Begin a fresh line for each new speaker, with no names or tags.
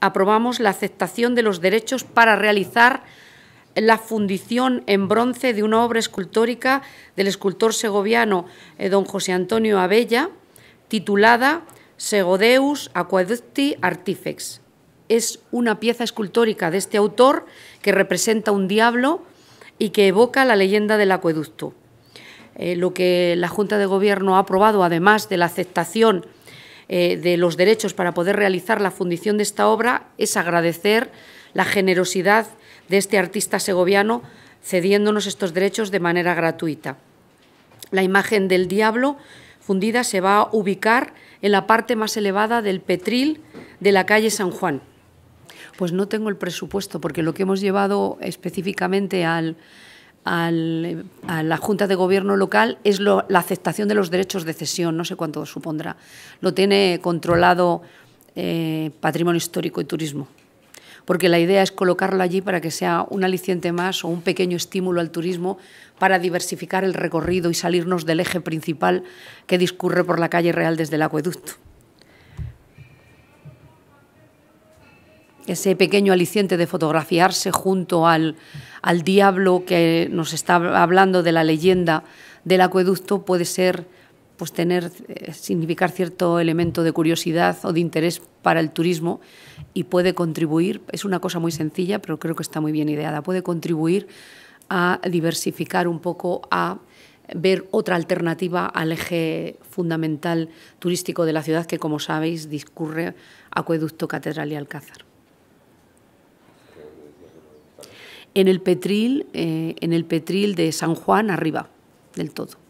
aprobamos la aceptación de los derechos para realizar la fundición en bronce de una obra escultórica del escultor segoviano eh, don José Antonio Abella, titulada Segodeus Aqueducti Artifex. Es una pieza escultórica de este autor que representa un diablo y que evoca la leyenda del acueducto. Eh, lo que la Junta de Gobierno ha aprobado, además de la aceptación eh, de los derechos para poder realizar la fundición de esta obra es agradecer la generosidad de este artista segoviano cediéndonos estos derechos de manera gratuita. La imagen del diablo fundida se va a ubicar en la parte más elevada del Petril de la calle San Juan. Pues no tengo el presupuesto, porque lo que hemos llevado específicamente al, a la Junta de Gobierno local es la aceptación de los derechos de cesión, no sé cuánto supondrá. Lo tiene controlado eh, Patrimonio Histórico y Turismo, porque la idea es colocarlo allí para que sea un aliciente más o un pequeño estímulo al turismo para diversificar el recorrido y salirnos del eje principal que discurre por la calle Real desde el acueducto. ese pequeño aliciente de fotografiarse junto al, diablo que nos está hablando de la leyenda del acueducto puede ser pues tener eh, significar cierto elemento de curiosidad o de interés para el turismo y puede contribuir, es una cosa muy sencilla, pero creo que está muy bien ideada, puede contribuir a diversificar un poco a ver otra alternativa al eje fundamental turístico de la ciudad que como sabéis discurre acueducto Catedral y Alcázar. en el Petril, eh, en el de San Juan arriba del todo.